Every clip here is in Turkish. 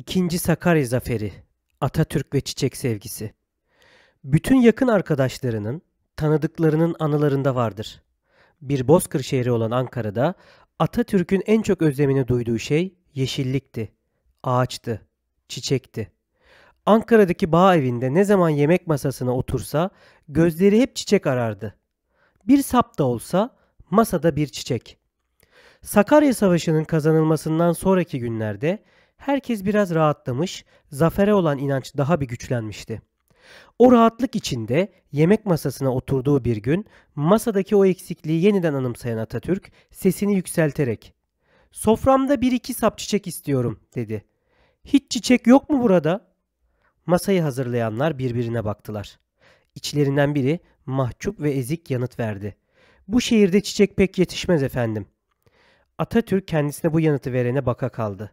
İkinci Sakarya Zaferi, Atatürk ve Çiçek Sevgisi. Bütün yakın arkadaşlarının, tanıdıklarının anılarında vardır. Bir bozkır şehri olan Ankara'da Atatürk'ün en çok özlemini duyduğu şey yeşillikti, ağaçtı, çiçekti. Ankara'daki bağ evinde ne zaman yemek masasına otursa gözleri hep çiçek arardı. Bir sap da olsa masada bir çiçek. Sakarya Savaşı'nın kazanılmasından sonraki günlerde Herkes biraz rahatlamış, zafere olan inanç daha bir güçlenmişti. O rahatlık içinde yemek masasına oturduğu bir gün masadaki o eksikliği yeniden anımsayan Atatürk sesini yükselterek "Soframda bir iki sap çiçek istiyorum." dedi. "Hiç çiçek yok mu burada?" Masayı hazırlayanlar birbirine baktılar. İçlerinden biri mahcup ve ezik yanıt verdi. "Bu şehirde çiçek pek yetişmez efendim." Atatürk kendisine bu yanıtı verene baka kaldı.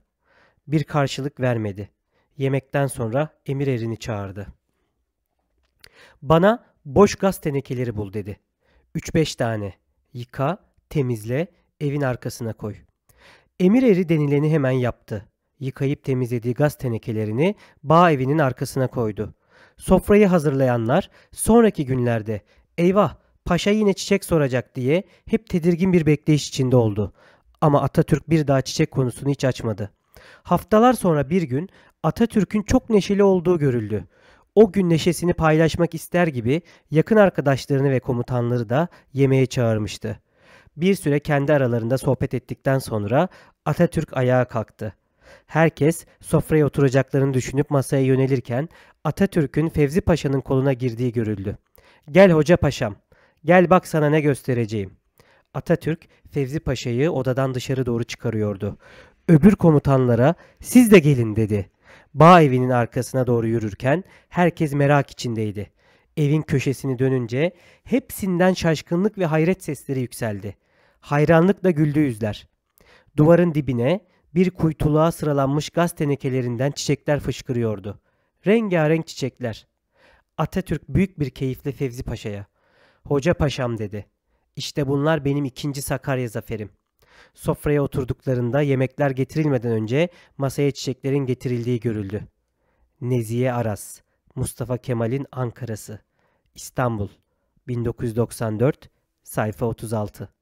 Bir karşılık vermedi. Yemekten sonra emir erini çağırdı. Bana boş gaz tenekeleri bul dedi. Üç beş tane. Yıka, temizle, evin arkasına koy. Emir eri denileni hemen yaptı. Yıkayıp temizlediği gaz tenekelerini bağ evinin arkasına koydu. Sofrayı hazırlayanlar sonraki günlerde eyvah paşa yine çiçek soracak diye hep tedirgin bir bekleyiş içinde oldu. Ama Atatürk bir daha çiçek konusunu hiç açmadı. Haftalar sonra bir gün Atatürk'ün çok neşeli olduğu görüldü. O gün neşesini paylaşmak ister gibi yakın arkadaşlarını ve komutanları da yemeğe çağırmıştı. Bir süre kendi aralarında sohbet ettikten sonra Atatürk ayağa kalktı. Herkes sofraya oturacaklarını düşünüp masaya yönelirken Atatürk'ün Fevzi Paşa'nın koluna girdiği görüldü. Gel hoca paşam, gel bak sana ne göstereceğim. Atatürk Fevzi Paşa'yı odadan dışarı doğru çıkarıyordu öbür komutanlara siz de gelin dedi. Bağ evinin arkasına doğru yürürken herkes merak içindeydi. Evin köşesini dönünce hepsinden şaşkınlık ve hayret sesleri yükseldi. Hayranlıkla güldü yüzler. Duvarın dibine bir kuytuluğa sıralanmış gaz tenekelerinden çiçekler fışkırıyordu. Rengarenk çiçekler. Atatürk büyük bir keyifle Fevzi Paşa'ya. Hoca Paşam dedi. İşte bunlar benim ikinci Sakarya zaferim. Sofraya oturduklarında yemekler getirilmeden önce masaya çiçeklerin getirildiği görüldü. Neziye Aras, Mustafa Kemal'in Ankara'sı, İstanbul, 1994, sayfa 36